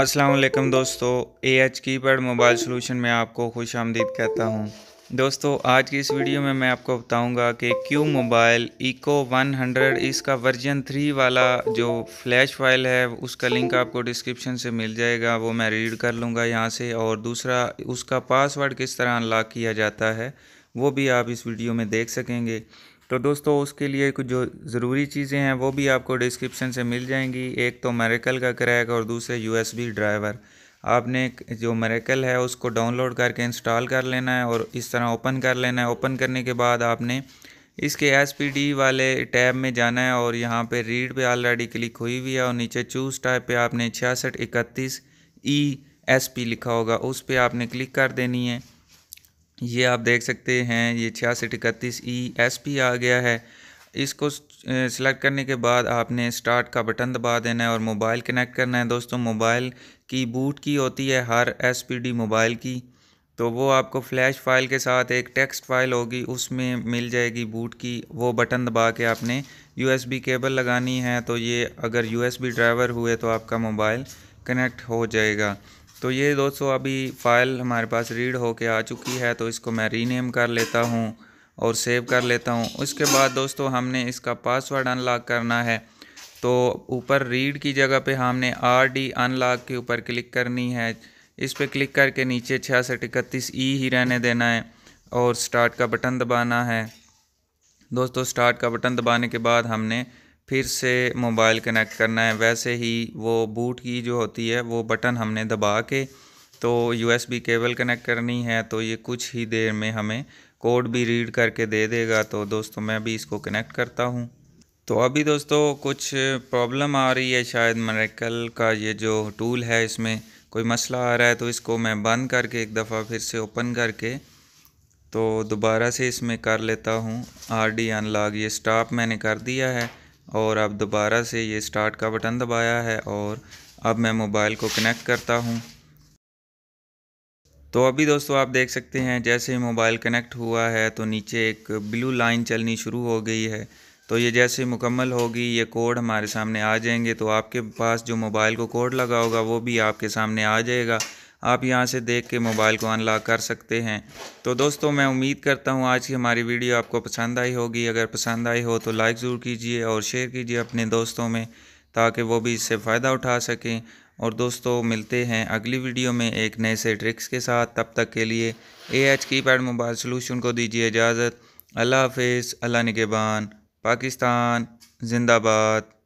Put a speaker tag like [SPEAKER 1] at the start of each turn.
[SPEAKER 1] असलकम दोस्तों A H pad mobile solution में आपको खुश आमदीद कहता हूँ दोस्तों आज की इस वीडियो में मैं आपको बताऊंगा कि क्यू मोबाइल इको 100 इसका वर्जन 3 वाला जो फ्लैश फाइल है उसका लिंक आपको डिस्क्रिप्शन से मिल जाएगा वो मैं रीड कर लूँगा यहाँ से और दूसरा उसका पासवर्ड किस तरह अनलॉक किया जाता है वो भी आप इस वीडियो में देख सकेंगे तो दोस्तों उसके लिए कुछ जो ज़रूरी चीज़ें हैं वो भी आपको डिस्क्रिप्शन से मिल जाएंगी एक तो मेरेकल का क्रैक और दूसरे यूएसबी ड्राइवर आपने जो मेरेकल है उसको डाउनलोड करके इंस्टॉल कर लेना है और इस तरह ओपन कर लेना है ओपन करने के बाद आपने इसके एस पी डी वाले टैब में जाना है और यहाँ पर रीड पर ऑलरेडी क्लिक हुई हुई है और नीचे चूज़ टाइप पर आपने छियासठ इकतीस ई एस पी लिखा होगा उस पर आपने क्लिक कर देनी है ये आप देख सकते हैं ये छियासठ इकतीस ई एस पी आ गया है इसको सिलेक्ट करने के बाद आपने स्टार्ट का बटन दबा देना है और मोबाइल कनेक्ट करना है दोस्तों मोबाइल की बूट की होती है हर एस पी डी मोबाइल की तो वो आपको फ्लैश फाइल के साथ एक टेक्स्ट फाइल होगी उसमें मिल जाएगी बूट की वो बटन दबा के आपने यूएसबी केबल लगानी है तो ये अगर यूएसबी ड्राइवर हुए तो आपका मोबाइल कनेक्ट हो जाएगा तो ये दोस्तों अभी फ़ाइल हमारे पास रीड होके आ चुकी है तो इसको मैं रीनेम कर लेता हूँ और सेव कर लेता हूँ उसके बाद दोस्तों हमने इसका पासवर्ड अनलॉक करना है तो ऊपर रीड की जगह पे हमने आर डी अनलॉक के ऊपर क्लिक करनी है इस पर क्लिक करके नीचे छियासठ इकतीस ई ही रहने देना है और स्टार्ट का बटन दबाना है दोस्तों स्टार्ट का बटन दबाने के बाद हमने फिर से मोबाइल कनेक्ट करना है वैसे ही वो बूट की जो होती है वो बटन हमने दबा के तो यूएसबी केबल कनेक्ट करनी है तो ये कुछ ही देर में हमें कोड भी रीड करके दे देगा तो दोस्तों मैं भी इसको कनेक्ट करता हूँ तो अभी दोस्तों कुछ प्रॉब्लम आ रही है शायद मरेकल का ये जो टूल है इसमें कोई मसला आ रहा है तो इसको मैं बंद करके एक दफ़ा फिर से ओपन करके तो दोबारा से इसमें कर लेता हूँ आर डी अनलॉक ये स्टॉप मैंने कर दिया है और अब दोबारा से ये स्टार्ट का बटन दबाया है और अब मैं मोबाइल को कनेक्ट करता हूँ तो अभी दोस्तों आप देख सकते हैं जैसे ही मोबाइल कनेक्ट हुआ है तो नीचे एक ब्लू लाइन चलनी शुरू हो गई है तो ये जैसे मुकम्मल होगी ये कोड हमारे सामने आ जाएंगे तो आपके पास जो मोबाइल को कोड लगा होगा वो भी आपके सामने आ जाएगा आप यहाँ से देख के मोबाइल को अनलॉक कर सकते हैं तो दोस्तों मैं उम्मीद करता हूँ आज की हमारी वीडियो आपको पसंद आई होगी अगर पसंद आई हो तो लाइक ज़रूर कीजिए और शेयर कीजिए अपने दोस्तों में ताकि वो भी इससे फ़ायदा उठा सकें और दोस्तों मिलते हैं अगली वीडियो में एक नए से ट्रिक्स के साथ तब तक के लिए ए एच की पैड मोबाइल सोलूशन को दीजिए इजाज़त अल्लाह हाफिज़ अल्लाह निगेबान पाकिस्तान जिंदाबाद